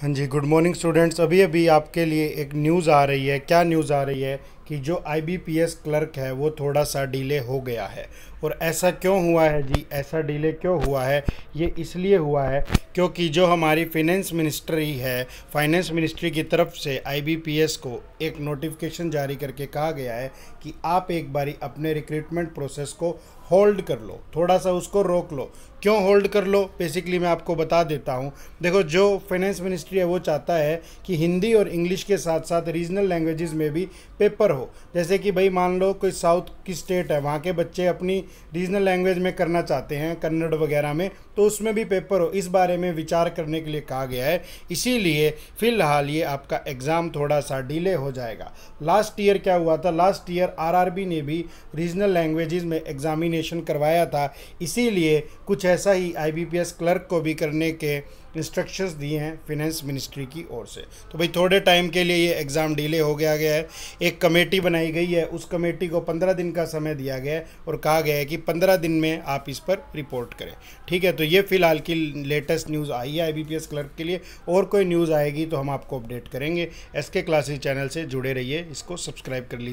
हाँ जी good morning students अभी अभी आपके लिए एक न्यूज़ आ रही है क्या न्यूज़ आ रही है कि जो आईबीपीएस क्लर्क है वो थोड़ा सा डिले हो गया है और ऐसा क्यों हुआ है जी ऐसा डिले क्यों हुआ है ये इसलिए हुआ है क्योंकि जो हमारी फाइनेंस मिनिस्ट्री है फाइनेंस मिनिस्ट्री की तरफ से आईबीपीएस को एक नोटिफिकेशन जारी करके कहा गया है कि आप एक बारी अपने रिक्रूटमेंट प्रोसेस को होल्ड कर लो थोड़ा सा उसको रोक लो क्यों होल्ड कर लो बेसिकली मैं आपको बता देता हूँ देखो जो फाइनेंस मिनिस्ट्री है वो चाहता है कि हिंदी और इंग्लिश के साथ साथ रीजनल लैंग्वेजेस में भी पेपर हो जैसे कि भाई मान लो कोई साउथ की स्टेट है वहाँ के बच्चे अपनी रीजनल लैंग्वेज में करना चाहते हैं कन्नड़ वगैरह में तो उसमें भी पेपर हो इस बारे में विचार करने के लिए कहा गया है इसीलिए फ़िलहाल ये आपका एग्ज़ाम थोड़ा सा डिले हो जाएगा लास्ट ईयर क्या हुआ था लास्ट ईयर आर ने भी रीजनल लैंग्वेजेस में एग्ज़ामिनेशन करवाया था इसीलिए कुछ ऐसा ही आई क्लर्क को भी करने के इंस्ट्रक्शंस दिए हैं फिनेंस मिनिस्ट्री की ओर से तो भाई थोड़े टाइम के लिए ये एग्ज़ाम डिले हो गया गया है एक कमेटी बनाई गई है उस कमेटी को पंद्रह दिन का समय दिया गया है और कहा गया है कि पंद्रह दिन में आप इस पर रिपोर्ट करें ठीक है तो ये फ़िलहाल की लेटेस्ट न्यूज़ आई है आई क्लर्क के लिए और कोई न्यूज़ आएगी तो हम आपको अपडेट करेंगे एस के क्लासेज चैनल से जुड़े रहिए इसको सब्सक्राइब कर लीजिए